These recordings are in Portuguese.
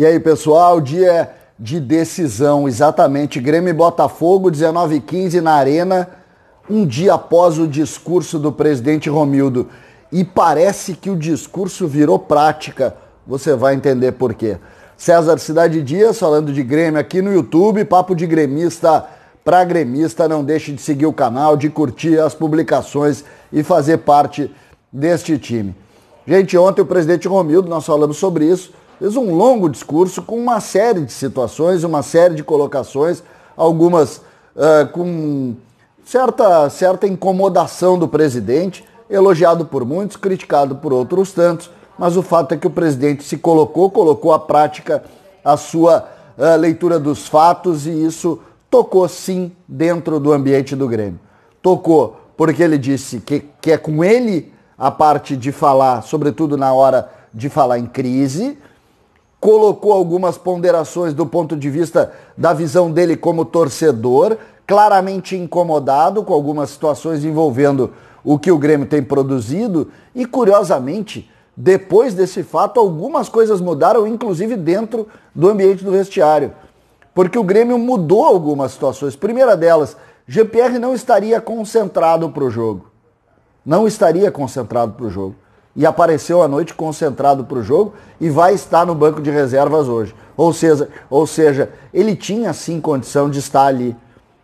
E aí, pessoal, dia de decisão, exatamente. Grêmio e Botafogo, 19h15 na Arena, um dia após o discurso do presidente Romildo. E parece que o discurso virou prática. Você vai entender por quê. César Cidade Dias falando de Grêmio aqui no YouTube, papo de gremista para gremista. Não deixe de seguir o canal, de curtir as publicações e fazer parte deste time. Gente, ontem o presidente Romildo, nós falamos sobre isso, fez um longo discurso com uma série de situações, uma série de colocações, algumas uh, com certa, certa incomodação do presidente, elogiado por muitos, criticado por outros tantos, mas o fato é que o presidente se colocou, colocou à prática a sua uh, leitura dos fatos e isso tocou sim dentro do ambiente do Grêmio. Tocou porque ele disse que, que é com ele a parte de falar, sobretudo na hora de falar em crise, colocou algumas ponderações do ponto de vista da visão dele como torcedor, claramente incomodado com algumas situações envolvendo o que o Grêmio tem produzido e curiosamente, depois desse fato, algumas coisas mudaram inclusive dentro do ambiente do vestiário, porque o Grêmio mudou algumas situações. Primeira delas, GPR não estaria concentrado para o jogo. Não estaria concentrado para o jogo e apareceu à noite concentrado para o jogo e vai estar no banco de reservas hoje. Ou seja, ou seja, ele tinha sim condição de estar ali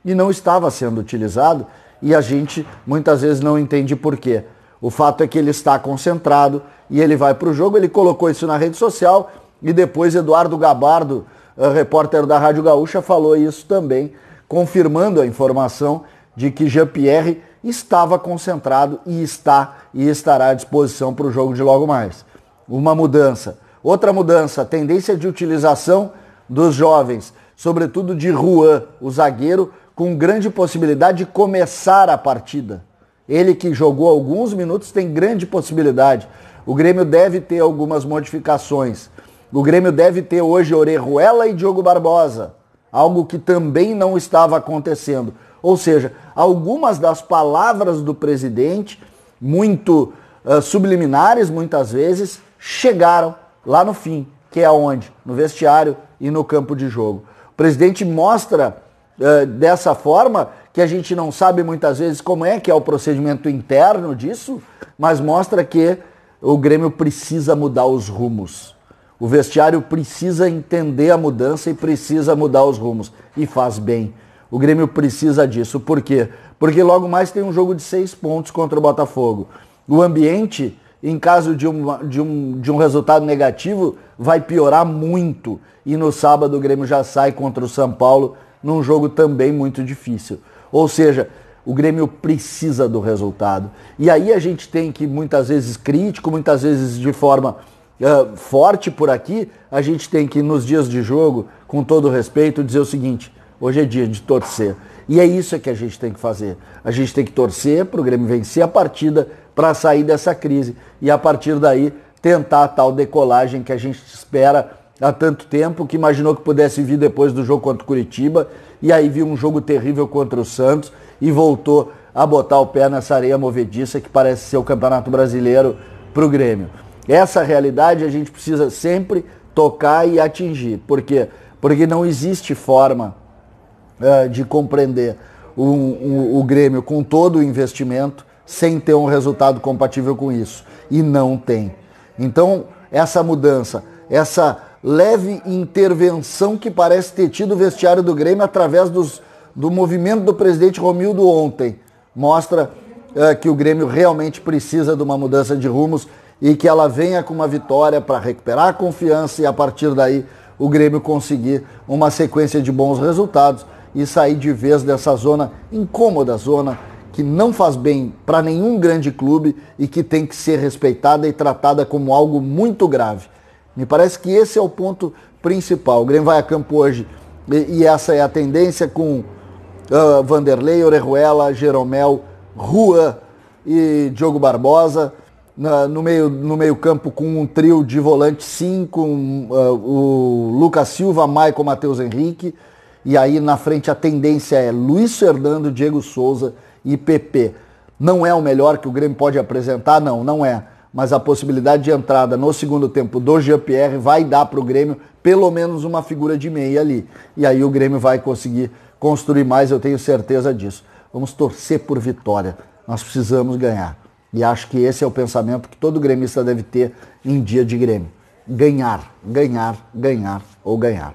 e não estava sendo utilizado e a gente muitas vezes não entende por quê. O fato é que ele está concentrado e ele vai para o jogo, ele colocou isso na rede social e depois Eduardo Gabardo, eh, repórter da Rádio Gaúcha, falou isso também, confirmando a informação de que Jean-Pierre estava concentrado e está e estará à disposição para o jogo de logo mais. Uma mudança. Outra mudança, tendência de utilização dos jovens, sobretudo de Juan, o zagueiro, com grande possibilidade de começar a partida. Ele que jogou alguns minutos tem grande possibilidade. O Grêmio deve ter algumas modificações. O Grêmio deve ter hoje Orejuela e Diogo Barbosa, algo que também não estava acontecendo. Ou seja, algumas das palavras do presidente, muito uh, subliminares muitas vezes, chegaram lá no fim, que é onde? No vestiário e no campo de jogo. O presidente mostra uh, dessa forma que a gente não sabe muitas vezes como é que é o procedimento interno disso, mas mostra que o Grêmio precisa mudar os rumos. O vestiário precisa entender a mudança e precisa mudar os rumos. E faz bem. O Grêmio precisa disso. Por quê? Porque logo mais tem um jogo de seis pontos contra o Botafogo. O ambiente, em caso de um, de um, de um resultado negativo, vai piorar muito. E no sábado o Grêmio já sai contra o São Paulo num jogo também muito difícil. Ou seja, o Grêmio precisa do resultado. E aí a gente tem que, muitas vezes crítico, muitas vezes de forma uh, forte por aqui, a gente tem que, nos dias de jogo, com todo respeito, dizer o seguinte: Hoje é dia de torcer. E é isso que a gente tem que fazer. A gente tem que torcer para o Grêmio vencer a partida para sair dessa crise. E a partir daí tentar a tal decolagem que a gente espera há tanto tempo, que imaginou que pudesse vir depois do jogo contra o Curitiba, e aí viu um jogo terrível contra o Santos e voltou a botar o pé nessa areia movediça que parece ser o Campeonato Brasileiro para o Grêmio. Essa realidade a gente precisa sempre tocar e atingir. Por quê? Porque não existe forma é, de compreender o, o, o Grêmio com todo o investimento sem ter um resultado compatível com isso. E não tem. Então, essa mudança, essa leve intervenção que parece ter tido o vestiário do Grêmio através dos, do movimento do presidente Romildo ontem, mostra é, que o Grêmio realmente precisa de uma mudança de rumos e que ela venha com uma vitória para recuperar a confiança e a partir daí o Grêmio conseguir uma sequência de bons resultados e sair de vez dessa zona incômoda, zona que não faz bem para nenhum grande clube e que tem que ser respeitada e tratada como algo muito grave. Me parece que esse é o ponto principal. O Grêmio vai a campo hoje e, e essa é a tendência com uh, Vanderlei, Orejuela, Jeromel, Juan e Diogo Barbosa. Na, no, meio, no meio campo com um trio de volante 5, uh, ah, o Lucas Silva, Maicon, Matheus Henrique. E aí na frente a tendência é Luiz Fernando, Diego Souza e PP. Não é o melhor que o Grêmio pode apresentar? Não, não é. Mas a possibilidade de entrada no segundo tempo do Jean-Pierre vai dar para o Grêmio pelo menos uma figura de meia ali. E aí o Grêmio vai conseguir construir mais, eu tenho certeza disso. Vamos torcer por vitória. Nós precisamos ganhar. E acho que esse é o pensamento que todo gremista deve ter em dia de Grêmio. Ganhar, ganhar, ganhar ou ganhar.